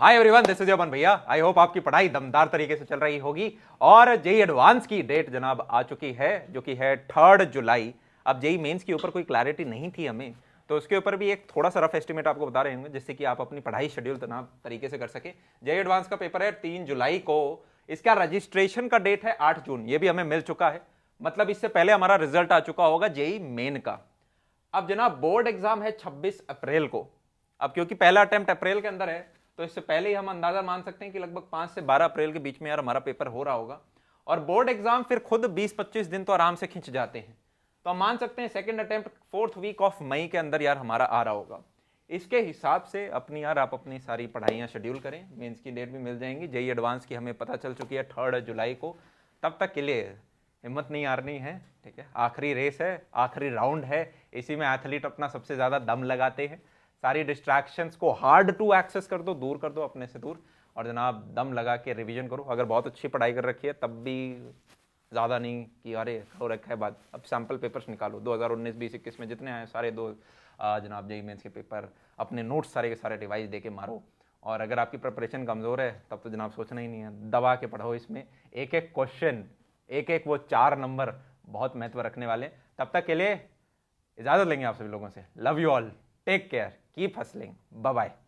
Hi everyone this is your भैया I hope आपकी पढ़ाई दमदार तरीके से चल रही होगी और जेई एडवांस की डेट जनाब आ चुकी है जो कि है थर्ड जुलाई अब जेई मेंस के ऊपर कोई क्लैरिटी नहीं थी हमें तो उसके ऊपर भी एक थोड़ा सा रफ एस्टिमेट आपको बता रहे होंगे जिससे कि आप अपनी पढ़ाई शेड्यूल तनाव तरीके से कर सके जेई एडवांस का पेपर है तीन जुलाई को इसका रजिस्ट्रेशन का डेट है आठ जून ये भी हमें मिल चुका है मतलब इससे पहले हमारा रिजल्ट आ चुका होगा जेई मेन का अब जनाब बोर्ड एग्जाम है छब्बीस अप्रैल को अब क्योंकि पहला अटैम्प्ट अप्रैल के अंदर है तो इससे पहले ही हम अंदाजा मान सकते हैं कि लगभग पांच से बारह अप्रैल के बीच में यार हमारा पेपर हो रहा होगा और बोर्ड एग्जाम फिर खुद बीस पच्चीस दिन तो आराम से खिंच जाते हैं तो हम मान सकते हैं second attempt fourth week of May के अंदर यार हमारा आ रहा होगा इसके हिसाब से अपनी यार आप अपनी सारी पढ़ाइयाँ शेड्यूल करें मेंस की डेट भी मिल जाएंगी जेई एडवांस की हमें पता चल चुकी है थर्ड जुलाई को तब तक के लिए हिम्मत नहीं हारनी है ठीक है आखिरी रेस है आखिरी राउंड है इसी में एथलीट अपना सबसे ज़्यादा दम लगाते हैं सारी डिस्ट्रैक्शंस को हार्ड टू एक्सेस कर दो दूर कर दो अपने से दूर और जनाब दम लगा के रिवीजन करो अगर बहुत अच्छी पढ़ाई कर रखी है तब भी ज़्यादा नहीं कि अरे हो रखा है बात अब सैम्पल पेपर्स निकालो 2019 बीस इक्कीस में जितने आए सारे दो जनाब जी मेन्स के पेपर अपने नोट्स सारे के सारे रिवाइज दे के मारो और अगर आपकी प्रिपरेशन कमज़ोर है तब तो जनाब सोचना ही नहीं है दबा के पढ़ो इसमें एक एक क्वेश्चन एक एक वो चार नंबर बहुत महत्व रखने वाले तब तक के लिए इजाज़त लेंगे आप सभी लोगों से love you all take care Keep hustling. Bye bye.